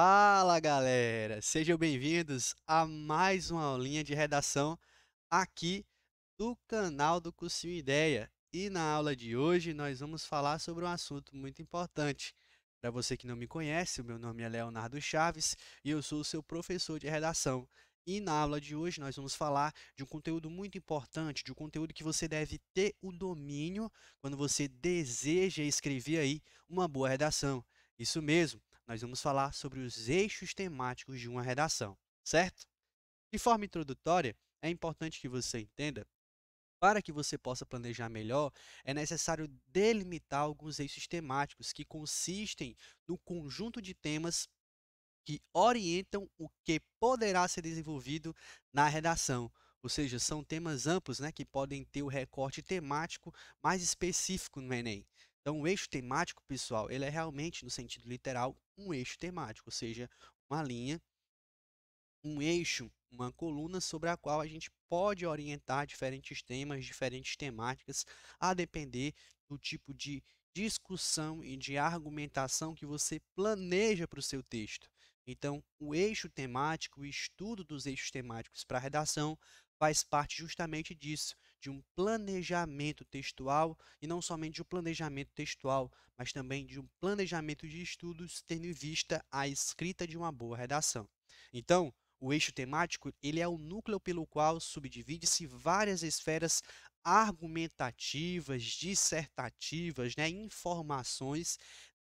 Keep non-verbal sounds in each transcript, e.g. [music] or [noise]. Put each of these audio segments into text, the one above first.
Fala galera, sejam bem-vindos a mais uma aulinha de redação aqui do canal do Cursinho Ideia. E na aula de hoje nós vamos falar sobre um assunto muito importante. Para você que não me conhece, o meu nome é Leonardo Chaves e eu sou o seu professor de redação. E na aula de hoje nós vamos falar de um conteúdo muito importante, de um conteúdo que você deve ter o domínio quando você deseja escrever aí uma boa redação. Isso mesmo, nós vamos falar sobre os eixos temáticos de uma redação, certo? De forma introdutória, é importante que você entenda para que você possa planejar melhor, é necessário delimitar alguns eixos temáticos que consistem no conjunto de temas que orientam o que poderá ser desenvolvido na redação. Ou seja, são temas amplos né, que podem ter o recorte temático mais específico no Enem. Então, o eixo temático, pessoal, ele é realmente, no sentido literal, um eixo temático, ou seja, uma linha, um eixo, uma coluna sobre a qual a gente pode orientar diferentes temas, diferentes temáticas, a depender do tipo de discussão e de argumentação que você planeja para o seu texto. Então, o eixo temático, o estudo dos eixos temáticos para a redação, faz parte justamente disso, de um planejamento textual, e não somente de um planejamento textual, mas também de um planejamento de estudos, tendo em vista a escrita de uma boa redação. Então, o eixo temático ele é o núcleo pelo qual subdivide-se várias esferas argumentativas, dissertativas, né, informações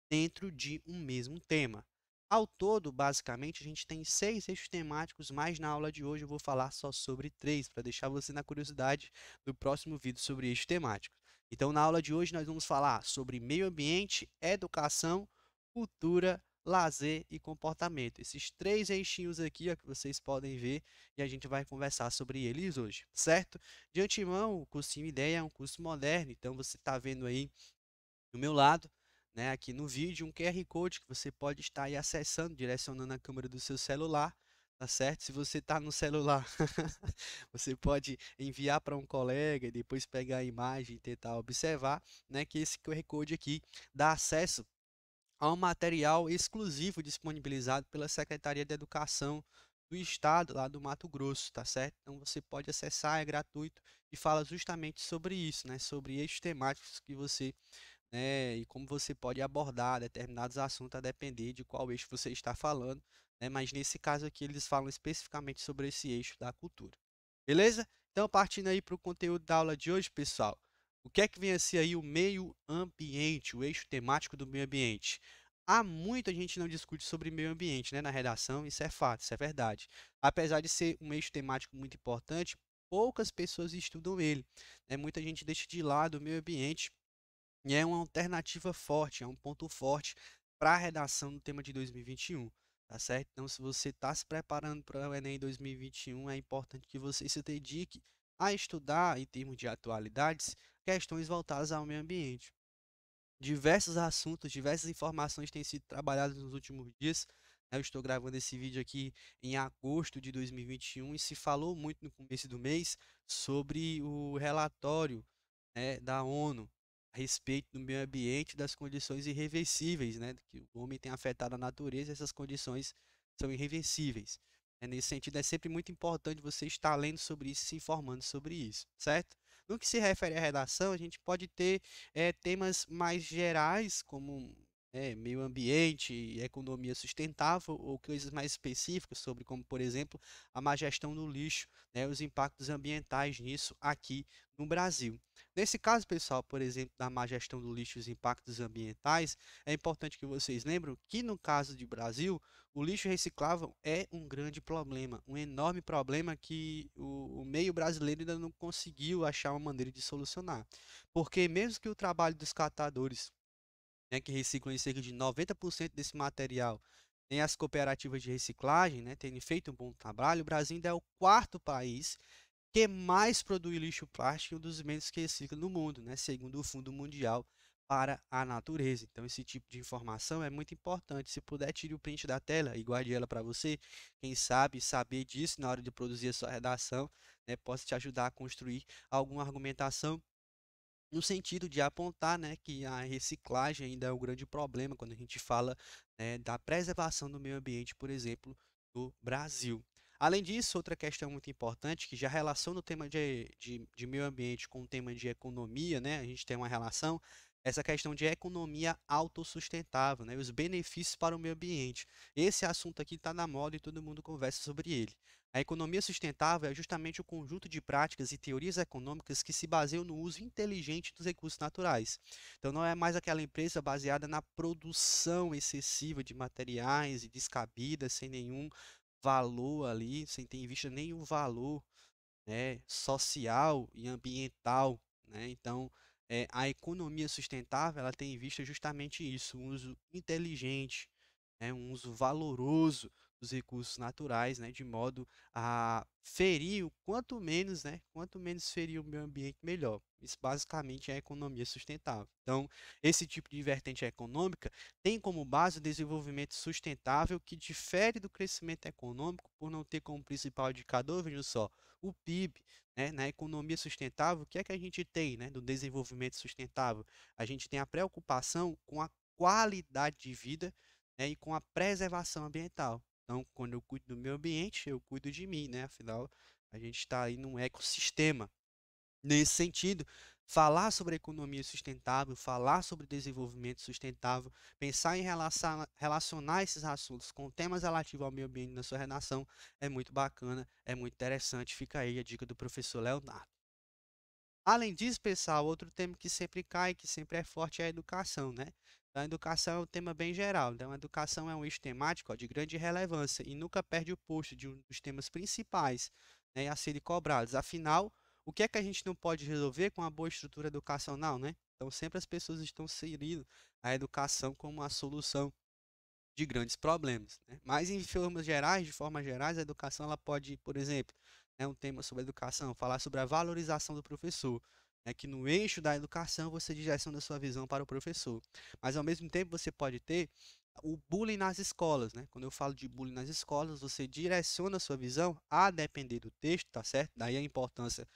dentro de um mesmo tema. Ao todo, basicamente, a gente tem seis eixos temáticos, mas na aula de hoje eu vou falar só sobre três, para deixar você na curiosidade do próximo vídeo sobre eixos temáticos. Então, na aula de hoje, nós vamos falar sobre meio ambiente, educação, cultura, lazer e comportamento. Esses três eixinhos aqui ó, que vocês podem ver e a gente vai conversar sobre eles hoje, certo? De antemão, o cursinho Ideia é um curso moderno, então você está vendo aí do meu lado né, aqui no vídeo um QR Code que você pode estar aí acessando, direcionando a câmera do seu celular, tá certo? Se você está no celular, [laughs] você pode enviar para um colega e depois pegar a imagem e tentar observar, né, que esse QR Code aqui dá acesso a um material exclusivo disponibilizado pela Secretaria de Educação do Estado lá do Mato Grosso, tá certo? Então você pode acessar, é gratuito e fala justamente sobre isso, né, sobre eixos temáticos que você né, e como você pode abordar determinados assuntos a depender de qual eixo você está falando, né, mas nesse caso aqui eles falam especificamente sobre esse eixo da cultura. Beleza? Então, partindo aí para o conteúdo da aula de hoje, pessoal, o que é que vem a ser aí o meio ambiente, o eixo temático do meio ambiente? Há muito a gente não discute sobre meio ambiente né, na redação, isso é fato, isso é verdade. Apesar de ser um eixo temático muito importante, poucas pessoas estudam ele. Né? Muita gente deixa de lado o meio ambiente e é uma alternativa forte, é um ponto forte para a redação do tema de 2021, tá certo? Então, se você está se preparando para o Enem 2021, é importante que você se dedique a estudar, em termos de atualidades, questões voltadas ao meio ambiente. Diversos assuntos, diversas informações têm sido trabalhadas nos últimos dias. Né? Eu estou gravando esse vídeo aqui em agosto de 2021 e se falou muito no começo do mês sobre o relatório né, da ONU a respeito do meio ambiente, das condições irreversíveis, né? Que o homem tem afetado a natureza, essas condições são irreversíveis. É, nesse sentido, é sempre muito importante você estar lendo sobre isso, se informando sobre isso, certo? No que se refere à redação, a gente pode ter é, temas mais gerais, como é, meio ambiente, economia sustentável, ou coisas mais específicas sobre, como por exemplo, a má gestão do lixo, né, os impactos ambientais nisso aqui no Brasil. Nesse caso, pessoal, por exemplo, da má gestão do lixo e os impactos ambientais, é importante que vocês lembram que no caso de Brasil, o lixo reciclável é um grande problema, um enorme problema que o, o meio brasileiro ainda não conseguiu achar uma maneira de solucionar. Porque mesmo que o trabalho dos catadores, né, que reciclam cerca de 90% desse material, nem as cooperativas de reciclagem né, feito um bom trabalho, o Brasil ainda é o quarto país que mais produz lixo plástico é um dos elementos que recicla no mundo, né? segundo o Fundo Mundial para a Natureza. Então, esse tipo de informação é muito importante. Se puder, tire o print da tela e guarde ela para você. Quem sabe saber disso na hora de produzir a sua redação né, possa te ajudar a construir alguma argumentação no sentido de apontar né, que a reciclagem ainda é um grande problema quando a gente fala né, da preservação do meio ambiente, por exemplo, no Brasil. Além disso, outra questão muito importante, que já relaciona o tema de, de, de, meio ambiente com o tema de economia, né? A gente tem uma relação, essa questão de economia autossustentável, né? Os benefícios para o meio ambiente. Esse assunto aqui está na moda e todo mundo conversa sobre ele. A economia sustentável é justamente o conjunto de práticas e teorias econômicas que se baseiam no uso inteligente dos recursos naturais. Então, não é mais aquela empresa baseada na produção excessiva de materiais e descabida, sem nenhum valor ali, sem ter em vista nenhum valor né, social e ambiental. Né? Então, é, a economia sustentável ela tem em vista justamente isso, um uso inteligente, né, um uso valoroso dos recursos naturais, né, de modo a ferir o quanto menos, né, quanto menos ferir o meio ambiente, melhor. Isso basicamente é a economia sustentável. Então, esse tipo de vertente econômica tem como base o desenvolvimento sustentável que difere do crescimento econômico por não ter como principal indicador, veja só, o PIB. Né? Na economia sustentável, o que é que a gente tem né, do desenvolvimento sustentável? A gente tem a preocupação com a qualidade de vida né, e com a preservação ambiental. Então, quando eu cuido do meu ambiente, eu cuido de mim, né? Afinal, a gente está aí num ecossistema. Nesse sentido, falar sobre economia sustentável, falar sobre desenvolvimento sustentável, pensar em relacionar esses assuntos com temas relativos ao meio ambiente na sua redação é muito bacana, é muito interessante. Fica aí a dica do professor Leonardo. Além disso, pessoal, outro tema que sempre cai, que sempre é forte, é a educação, né? Então, a educação é um tema bem geral. Então, a educação é um eixo temático ó, de grande relevância e nunca perde o posto de um dos temas principais né, a serem cobrados. Afinal, o que é que a gente não pode resolver com uma boa estrutura educacional, né? Então, sempre as pessoas estão inserindo a educação como a solução de grandes problemas. Né? Mas, em formas gerais, de formas gerais, a educação ela pode, por exemplo, né, um tema sobre educação, falar sobre a valorização do professor. É que no eixo da educação você direciona a sua visão para o professor. Mas ao mesmo tempo você pode ter o bullying nas escolas, né? Quando eu falo de bullying nas escolas, você direciona a sua visão a depender do texto, tá certo? Daí a importância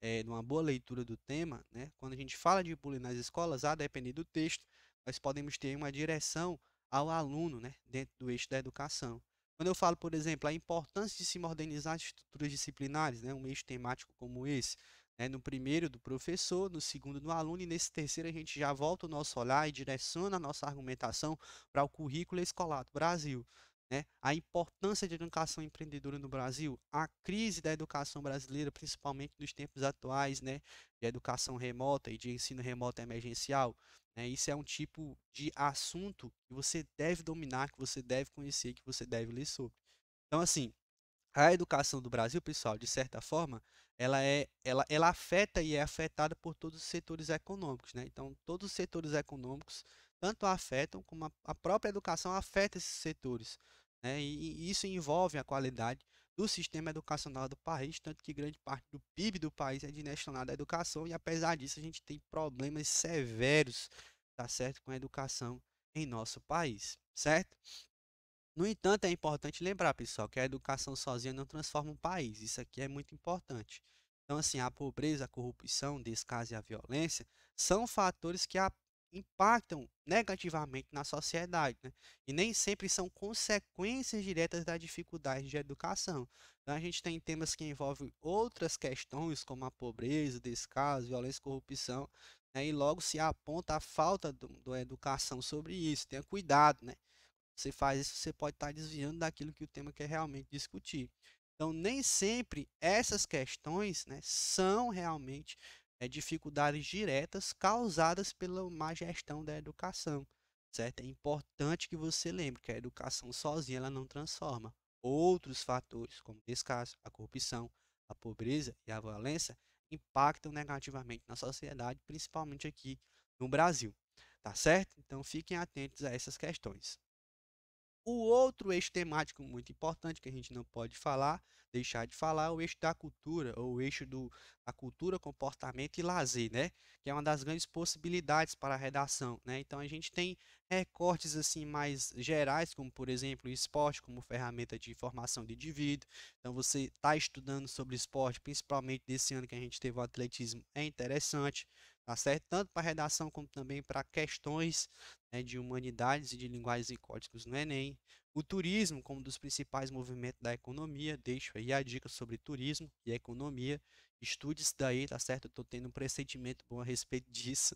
é, de uma boa leitura do tema, né? Quando a gente fala de bullying nas escolas, a depender do texto, nós podemos ter uma direção ao aluno, né? Dentro do eixo da educação. Quando eu falo, por exemplo, a importância de se modernizar as estruturas disciplinares, né, um eixo temático como esse, né, no primeiro do professor, no segundo do aluno, e nesse terceiro a gente já volta o nosso olhar e direciona a nossa argumentação para o currículo escolar do Brasil né? a importância de educação empreendedora no Brasil, a crise da educação brasileira, principalmente nos tempos atuais, né? de educação remota e de ensino remoto emergencial. Né? Isso é um tipo de assunto que você deve dominar, que você deve conhecer, que você deve ler sobre. Então, assim, a educação do Brasil, pessoal, de certa forma, ela é ela, ela afeta e é afetada por todos os setores econômicos, né? Então, todos os setores econômicos tanto afetam como a, própria educação afeta esses setores. Né? E, isso envolve a qualidade do sistema educacional do país, tanto que grande parte do PIB do país é direcionado à educação, e apesar disso a gente tem problemas severos, tá certo, com a educação em nosso país, certo? No entanto, é importante lembrar, pessoal, que a educação sozinha não transforma um país. Isso aqui é muito importante. Então, assim, a pobreza, a corrupção, o descaso e a violência são fatores que, impactam negativamente na sociedade, né? e nem sempre são consequências diretas da dificuldade de educação. Então, a gente tem temas que envolvem outras questões, como a pobreza, descaso, violência, corrupção, né? e logo se aponta a falta da educação sobre isso. Tenha cuidado, né? Você faz isso, você pode estar tá desviando daquilo que o tema quer realmente discutir. Então, nem sempre essas questões né, são realmente é dificuldades diretas causadas pela má gestão da educação, certo? É importante que você lembre que a educação sozinha ela não transforma. Outros fatores, como o descaso, a corrupção, a pobreza e a violência, impactam negativamente na sociedade, principalmente aqui no Brasil, tá certo? Então fiquem atentos a essas questões. O outro eixo temático muito importante que a gente não pode falar, deixar de falar, é o eixo da cultura, ou o eixo do, da cultura, comportamento e lazer, né? Que é uma das grandes possibilidades para a redação, né? Então a gente tem recortes assim mais gerais, como por exemplo o esporte como ferramenta de formação de indivíduo. Então você está estudando sobre esporte, principalmente desse ano que a gente teve o atletismo, é interessante tá certo? Tanto para redação como também para questões né, de humanidades e de linguagens e códigos no Enem. É o turismo como um dos principais movimentos da economia, deixo aí a dica sobre turismo e economia. Estude isso daí, tá certo? Eu tô tendo um pressentimento bom a respeito [laughs] disso.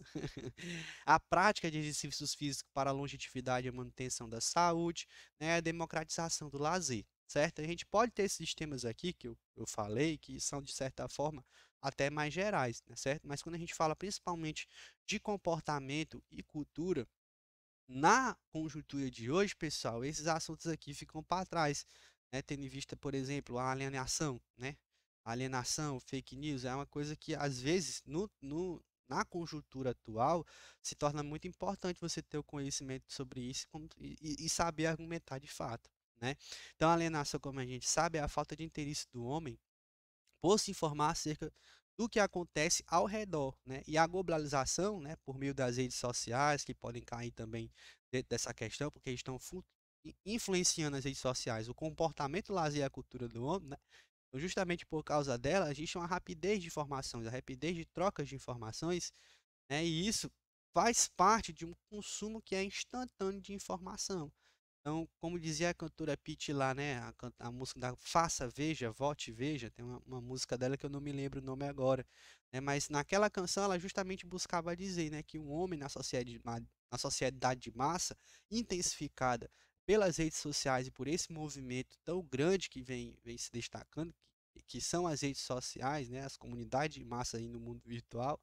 a prática de exercícios físicos para a longevidade e manutenção da saúde, né, a democratização do lazer certo? A gente pode ter esses sistemas aqui que eu, eu falei, que são de certa forma até mais gerais, né, certo? Mas quando a gente fala principalmente de comportamento e cultura, na conjuntura de hoje, pessoal, esses assuntos aqui ficam para trás, né? tendo em vista, por exemplo, a alienação, né? alienação, fake news, é uma coisa que às vezes no, no, na conjuntura atual se torna muito importante você ter o conhecimento sobre isso e, e saber argumentar de fato. Né? Então, a alienação, como a gente sabe, é a falta de interesse do homem por se informar acerca do que acontece ao redor, né? E a globalização, né, por meio das redes sociais, que podem cair também dentro dessa questão, porque estão influenciando as redes sociais, o comportamento, o lazer e a cultura do homem, né? Então, justamente por causa dela, existe uma rapidez de informações, a rapidez de trocas de informações, né? E isso faz parte de um consumo que é instantâneo de informação. Então, como dizia a cantora Pitt lá, né? A, a, música da Faça, Veja, Vote, Veja. Tem uma, uma, música dela que eu não me lembro o nome agora. Né, mas naquela canção ela justamente buscava dizer né, que um homem na sociedade, na sociedade de massa, intensificada pelas redes sociais e por esse movimento tão grande que vem, vem se destacando, que, que são as redes sociais, né, as comunidades de massa aí no mundo virtual,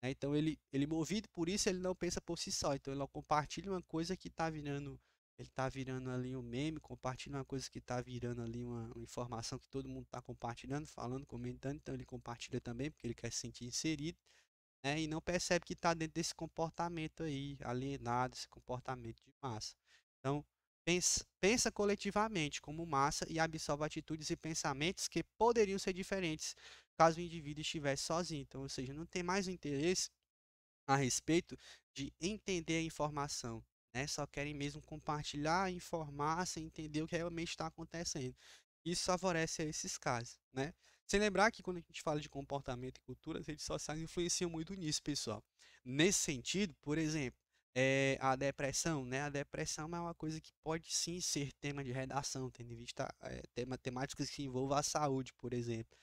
né, então ele, ele movido por isso, ele não pensa por si só. Então ele compartilha uma coisa que está virando ele tá virando ali um meme, compartilhando uma coisa que tá virando ali uma, uma informação que todo mundo tá compartilhando, falando, comentando, então ele compartilha também porque ele quer se sentir inserido, né? E não percebe que tá dentro desse comportamento aí, alienado, esse comportamento de massa. Então, pensa, pensa coletivamente como massa e absorve atitudes e pensamentos que poderiam ser diferentes caso o indivíduo estivesse sozinho. Então, ou seja, não tem mais o interesse a respeito de entender a informação, né? Só querem mesmo compartilhar, informar, sem entender o que realmente está acontecendo. Isso favorece esses casos, né? Sem lembrar que quando a gente fala de comportamento e cultura, as redes sociais influenciam muito nisso, pessoal. Nesse sentido, por exemplo, é, a depressão, né? A depressão é uma coisa que pode sim ser tema de redação, tendo em vista é, tema, temáticas que envolvam a saúde, por exemplo.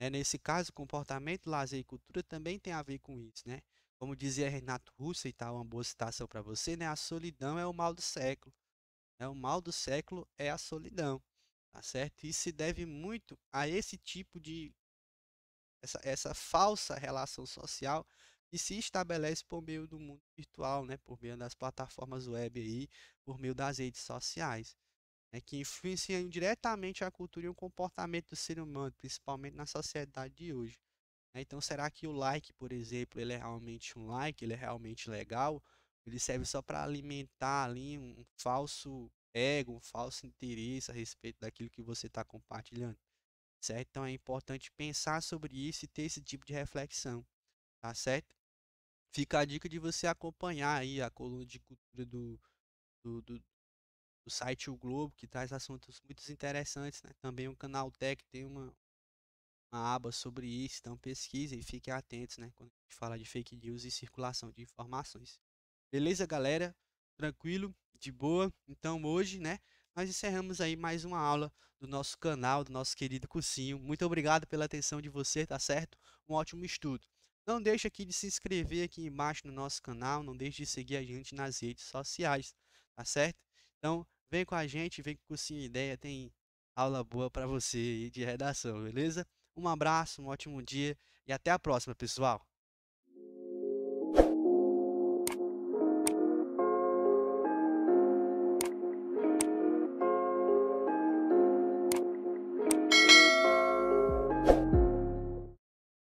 É, nesse caso, comportamento, lazer e cultura também tem a ver com isso, né? Como dizia Renato Russo, e tal tá uma boa citação para você, né? A solidão é o mal do século. Né? O mal do século é a solidão, tá certo? Isso se deve muito a esse tipo de essa, essa falsa relação social que se estabelece por meio do mundo virtual, né? Por meio das plataformas web aí, por meio das redes sociais, né? que influenciam diretamente a cultura e o comportamento do ser humano, principalmente na sociedade de hoje. Né, então, será que o like, por exemplo, ele é realmente um like? Ele é realmente legal? Ele serve só para alimentar ali um falso ego, um falso interesse a respeito daquilo que você está compartilhando, certo? Então, é importante pensar sobre isso e ter esse tipo de reflexão, tá certo? Fica a dica de você acompanhar aí a coluna de cultura do, do, do, do site O Globo, que traz assuntos muito interessantes, né? Também o Canal Tech tem uma, uma aba sobre isso, então pesquise e fiquem atentos, né, quando a gente fala de fake news e circulação de informações. Beleza, galera? Tranquilo? De boa? Então hoje, né, nós encerramos aí mais uma aula do nosso canal, do nosso querido cursinho. Muito obrigado pela atenção de você, tá certo? Um ótimo estudo. Não deixe aqui de se inscrever aqui embaixo no nosso canal, não deixe de seguir a gente nas redes sociais, tá certo? Então, vem com a gente, vem com o cursinho ideia, tem aula boa para você de redação, beleza? Um abraço, um ótimo dia e até a próxima, pessoal.